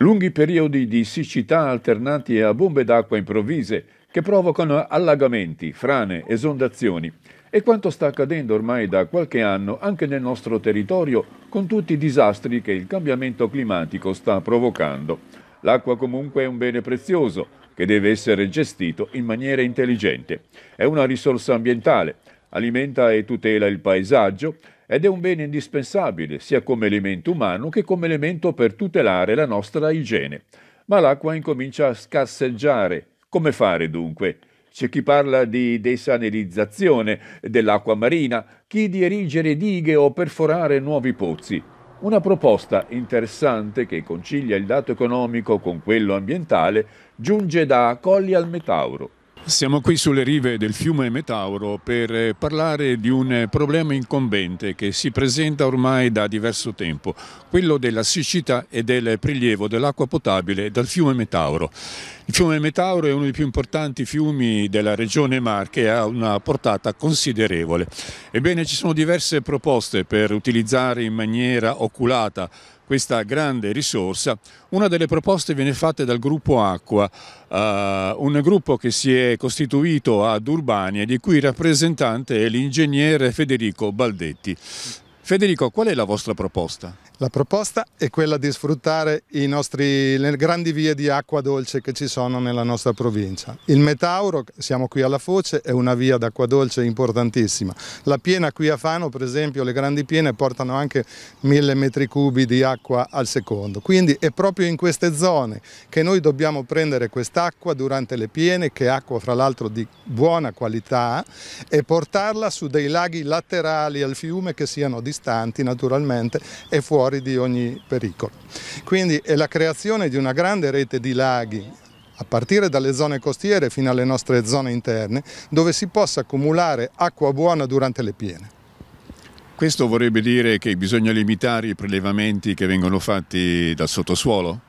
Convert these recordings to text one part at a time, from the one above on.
lunghi periodi di siccità alternati a bombe d'acqua improvvise che provocano allagamenti, frane, esondazioni. E quanto sta accadendo ormai da qualche anno anche nel nostro territorio con tutti i disastri che il cambiamento climatico sta provocando. L'acqua comunque è un bene prezioso che deve essere gestito in maniera intelligente. È una risorsa ambientale, alimenta e tutela il paesaggio ed è un bene indispensabile sia come elemento umano che come elemento per tutelare la nostra igiene. Ma l'acqua incomincia a scarseggiare. Come fare dunque? C'è chi parla di desanilizzazione dell'acqua marina, chi di erigere dighe o perforare nuovi pozzi. Una proposta interessante che concilia il dato economico con quello ambientale giunge da Colli al Metauro. Siamo qui sulle rive del fiume Metauro per eh, parlare di un eh, problema incombente che si presenta ormai da diverso tempo, quello della siccità e del prelievo dell'acqua potabile dal fiume Metauro. Il fiume Metauro è uno dei più importanti fiumi della regione Marche e ha una portata considerevole. Ebbene ci sono diverse proposte per utilizzare in maniera oculata questa grande risorsa, una delle proposte viene fatta dal gruppo Acqua, eh, un gruppo che si è costituito ad Urbania, di cui rappresentante è l'ingegnere Federico Baldetti. Federico, qual è la vostra proposta? La proposta è quella di sfruttare nostri, le grandi vie di acqua dolce che ci sono nella nostra provincia. Il Metauro, siamo qui alla Foce, è una via d'acqua dolce importantissima. La piena qui a Fano, per esempio, le grandi piene portano anche mille metri cubi di acqua al secondo. Quindi è proprio in queste zone che noi dobbiamo prendere quest'acqua durante le piene, che è acqua fra l'altro di buona qualità, e portarla su dei laghi laterali al fiume che siano di istanti naturalmente e fuori di ogni pericolo. Quindi è la creazione di una grande rete di laghi a partire dalle zone costiere fino alle nostre zone interne, dove si possa accumulare acqua buona durante le piene. Questo vorrebbe dire che bisogna limitare i prelevamenti che vengono fatti dal sottosuolo?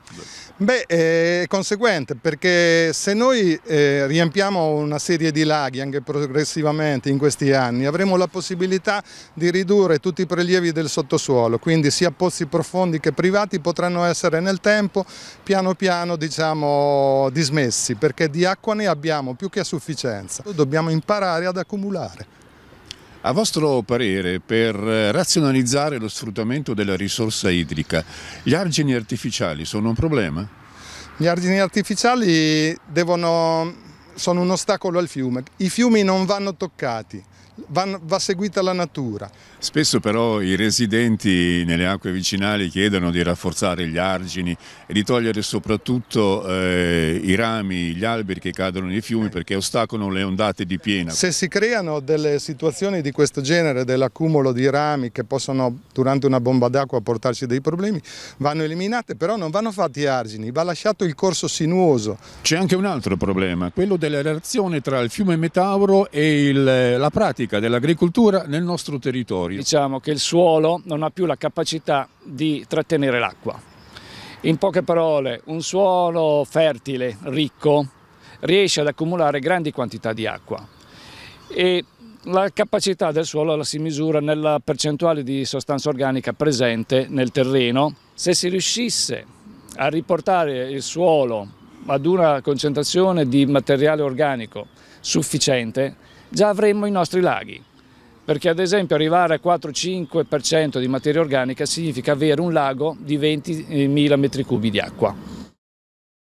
Beh, è conseguente perché se noi eh, riempiamo una serie di laghi anche progressivamente in questi anni avremo la possibilità di ridurre tutti i prelievi del sottosuolo, quindi sia pozzi profondi che privati potranno essere nel tempo piano piano diciamo, dismessi perché di acqua ne abbiamo più che a sufficienza, dobbiamo imparare ad accumulare. A vostro parere, per eh, razionalizzare lo sfruttamento della risorsa idrica, gli argini artificiali sono un problema? Gli argini artificiali devono, sono un ostacolo al fiume. I fiumi non vanno toccati va, va seguita la natura. Spesso però i residenti nelle acque vicinali chiedono di rafforzare gli argini e di togliere soprattutto eh, i rami, gli alberi che cadono nei fiumi perché ostacolano le ondate di piena. Se si creano delle situazioni di questo genere, dell'accumulo di rami che possono durante una bomba d'acqua portarci dei problemi, vanno eliminate, però non vanno fatti argini, va lasciato il corso sinuoso. C'è anche un altro problema, quello della relazione tra il fiume Metauro e il, la pratica politica dell'agricoltura nel nostro territorio. Diciamo che il suolo non ha più la capacità di trattenere l'acqua. In poche parole, un suolo fertile, ricco, riesce ad accumulare grandi quantità di acqua e la capacità del suolo la si misura nella percentuale di sostanza organica presente nel terreno. Se si riuscisse a riportare il suolo ad una concentrazione di materiale organico sufficiente, già avremmo i nostri laghi. Perché ad esempio arrivare a 4-5% di materia organica significa avere un lago di 20.000 eh, metri cubi di acqua.